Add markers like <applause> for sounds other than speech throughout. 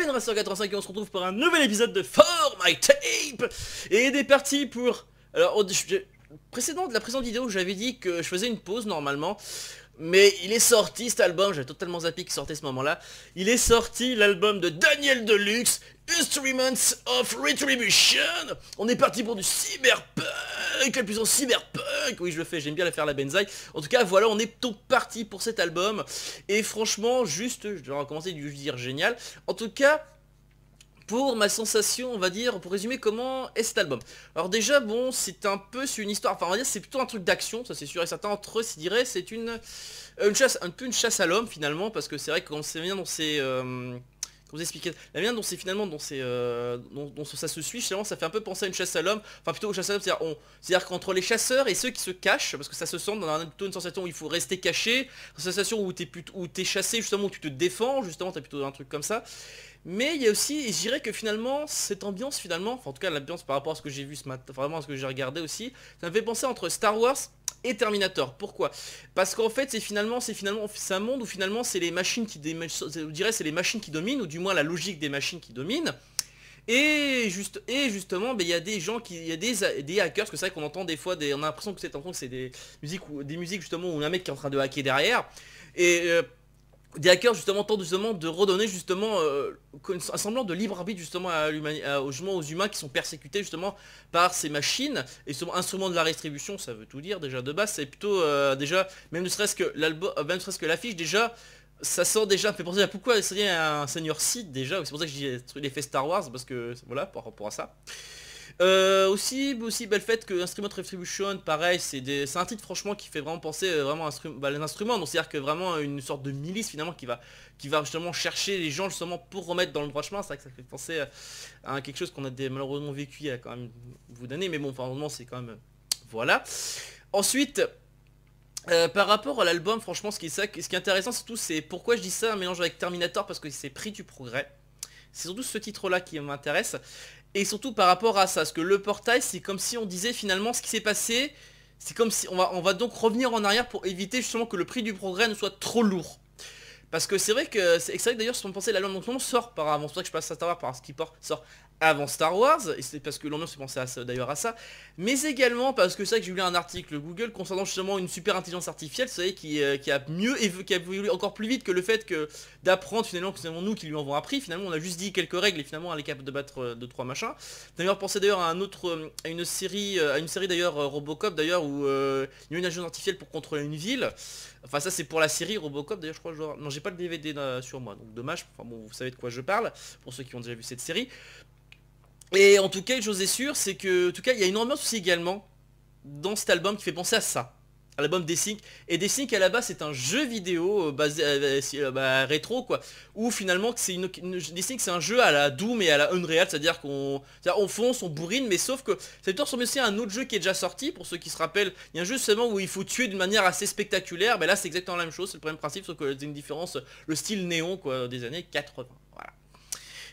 et on se retrouve pour un nouvel épisode de For My Tape Et des parties pour... Alors, précédent de la présente vidéo, j'avais dit que je faisais une pause normalement, mais il est sorti cet album, j'avais totalement zappé qu'il sortait ce moment-là, il est sorti l'album de Daniel Deluxe, Instruments of Retribution On est parti pour du cyberpunk, la en cyberpunk oui, je le fais, j'aime bien la faire la benzaï. En tout cas, voilà, on est plutôt parti pour cet album. Et franchement, juste, je dois recommencer du dire génial. En tout cas, pour ma sensation, on va dire, pour résumer comment est cet album. Alors déjà, bon, c'est un peu, sur une histoire, enfin on va dire, c'est plutôt un truc d'action, ça c'est sûr et certains entre eux, se dirait, c'est euh, une, chasse, un peu une chasse à l'homme finalement, parce que c'est vrai qu'on quand on bien dans ces... Euh, vous expliquer la manière dont c'est finalement dont c'est euh, ça se suit finalement ça fait un peu penser à une chasse à l'homme enfin plutôt au chasse à l'homme c'est-à-dire on qu'entre les chasseurs et ceux qui se cachent parce que ça se sent dans un une sensation où il faut rester caché une sensation où tu es où t'es chassé justement où tu te défends justement t'as plutôt un truc comme ça mais il y a aussi, je dirais que finalement, cette ambiance finalement, enfin en tout cas l'ambiance par rapport à ce que j'ai vu ce matin, vraiment à ce que j'ai regardé aussi, ça me fait penser entre Star Wars et Terminator. Pourquoi Parce qu'en fait, c'est finalement, c'est finalement, c'est un monde où finalement c'est les machines qui, c'est les machines qui dominent, ou du moins la logique des machines qui dominent. Et, juste, et justement, ben, il y a des gens qui, il y a des, des hackers, parce que c'est vrai qu'on entend des fois, des, on a l'impression que c'est des musiques, ou, des musiques justement où on a un mec qui est en train de hacker derrière. Et euh, des hackers justement tentent justement de redonner justement euh, un semblant de libre arbitre justement aux humains qui sont persécutés justement par ces machines et ce instrument de la rétribution ça veut tout dire déjà de base c'est plutôt euh, déjà même ne serait-ce que l'album euh, même ne serait-ce que l'affiche déjà ça sort déjà, fait penser à pourquoi essayer un Seigneur site déjà, c'est pour ça que j'ai dis les Star Wars, parce que voilà, par rapport à ça. Euh, aussi, aussi fait fait que Instrument Retribution, pareil, c'est un titre franchement qui fait vraiment penser euh, vraiment à instru bah, les instruments. Donc c'est-à-dire que vraiment une sorte de milice finalement qui va, qui va justement chercher les gens justement pour remettre dans le droit chemin. C'est vrai que ça fait penser euh, à, quelque chose qu'on a malheureusement vécu il y a quand même vous d'années. Mais bon, enfin, c'est quand même... voilà. Ensuite... par rapport à l'album, franchement, ce qui, est ce qui est intéressant, surtout, c'est pourquoi je dis ça, un mélange avec Terminator, parce que c'est pris du progrès. C'est surtout ce titre-là qui m'intéresse et surtout par rapport à ça, parce que le portail, c'est comme si on disait finalement ce qui s'est passé, c'est comme si on va, on va donc revenir en arrière pour éviter justement que le prix du progrès ne soit trop lourd. Parce que c'est vrai que c'est vrai que d'ailleurs si on pensait la loi de on sort par avant, c'est pour ça que je passe à travers par ce qui sort avant Star Wars, et c'est parce que l'ambiance est pensée d'ailleurs à ça, mais également parce que c'est vrai que j'ai lu un article Google concernant justement une super intelligence artificielle, vous savez, qui, euh, a mieux qui a évolué encore plus vite que le fait que d'apprendre finalement que c'est nous qui lui avons appris, finalement on a juste dit quelques règles et finalement elle est capable de battre 2 euh, deux trois machins. D'ailleurs pensez d'ailleurs à un autre euh, à une série à une série d'ailleurs Robocop d'ailleurs où il y a une intelligence artificielle pour contrôler une ville. Enfin ça c'est pour la série Robocop d'ailleurs je crois non j'ai pas le DVD sur moi donc dommage. vous savez de quoi je parle pour ceux qui ont déjà vu cette série. Et en tout cas, une chose est sûre, c'est que, en tout cas, il y a énormément de soucis également dans cet album qui fait penser à ça. À l'album Desync. Et Desync à la base c'est un jeu vidéo euh, basé euh, euh, bah, rétro quoi. Où finalement c'est une, Desync c'est un jeu à la Doom et à la Unreal, c'est-à-dire qu'on on fonce, on bourrine, mais sauf que ça veut ressemble aussi à un autre jeu qui est déjà sorti, pour ceux qui se rappellent, il y a un jeu seulement où il faut tuer d'une manière assez spectaculaire, mais là c'est exactement la même chose, c'est le même principe, sauf que c'est une différence, le style néon quoi des années 80.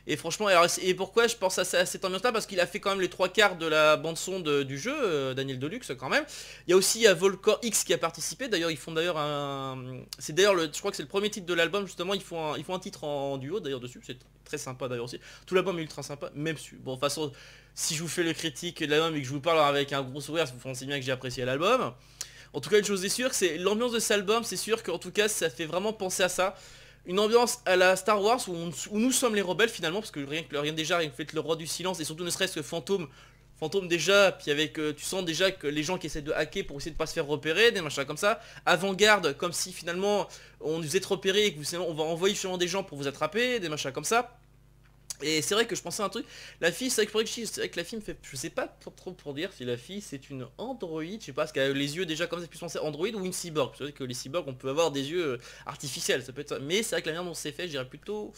Et franchement, et pourquoi je pense à, cette ambiance-là Parce qu'il a fait quand même les trois quarts de la bande-son du jeu, euh, Daniel Deluxe quand même. Il y a aussi Volcor X qui a participé. D'ailleurs, ils font d'ailleurs un... C'est d'ailleurs, je crois que c'est le premier titre de l'album, justement. Ils font un, ils font un titre en, duo, d'ailleurs, dessus. C'est très sympa, d'ailleurs, aussi. Tout l'album est ultra sympa, même si Bon, de toute façon, si je vous fais le critique de l'album et que je vous parle avec un gros sourire, vous pensez bien que j'ai apprécié l'album. En tout cas, une chose est sûre, c'est l'ambiance de cet album, c'est sûr qu'en tout cas, ça fait vraiment penser à ça une ambiance à la Star Wars où, nous sommes les rebelles finalement, parce que rien que rien déjà, rien que fait le roi du silence, et surtout ne serait-ce que fantôme, fantôme déjà, puis avec euh, tu sens déjà que les gens qui essaient de hacker pour essayer de pas se faire repérer, des machins comme ça, avant-garde, comme si finalement on vous est repéré et que vous, on va envoyer sûrement des gens pour vous attraper, des machins comme ça. Et c'est vrai que je pensais à un truc, la fille, c'est vrai que la fille me fait, je sais pas trop pour dire si la fille c'est une androïde, je sais pas, parce qu'elle a les yeux déjà comme ça, plus penser androïde ou une cyborg, c'est vrai que les cyborgs on peut avoir des yeux euh, artificiels, ça peut être ça, mais c'est vrai que la manière dont c'est fait, j'irais plutôt,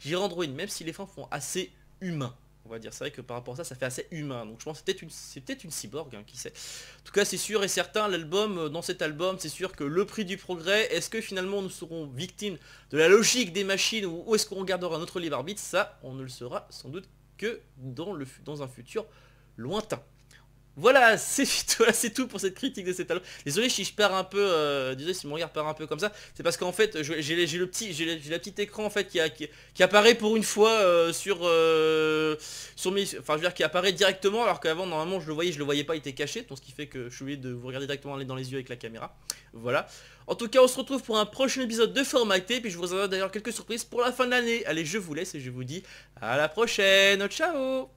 j'irais androïde, même si les fins font assez humain. On va dire, c'est vrai que par rapport à ça, ça fait assez humain. Donc je pense que c'est peut-être une, une cyborg, hein, qui sait. En tout cas, c'est sûr et certain, l'album, euh, dans cet album, c'est sûr que le prix du progrès, est-ce que finalement nous serons victimes de la logique des machines ou, est-ce qu'on gardera notre libre arbitre Ça, on ne le saura sans doute que dans, le, dans un futur lointain. Voilà, <laughs> c'est tout pour cette critique de cet album. Désolé si je perds un peu, euh, désolé si mon regard part un peu comme ça. C'est parce qu'en fait, j'ai le petit, j'ai la petite écran en fait qui, apparaît pour une fois euh, sur euh, sur mes, enfin je veux dire qui apparaît directement alors qu'avant normalement je le voyais, je le voyais pas, il était caché, donc ce qui fait que je suis obligé de vous regarder directement dans les yeux avec la caméra. Voilà. En tout cas, on se retrouve pour un prochain épisode de Formaté, puis je vous donne d'ailleurs quelques surprises pour la fin de l'année. Allez, je vous laisse et je vous dis à la prochaine. Ciao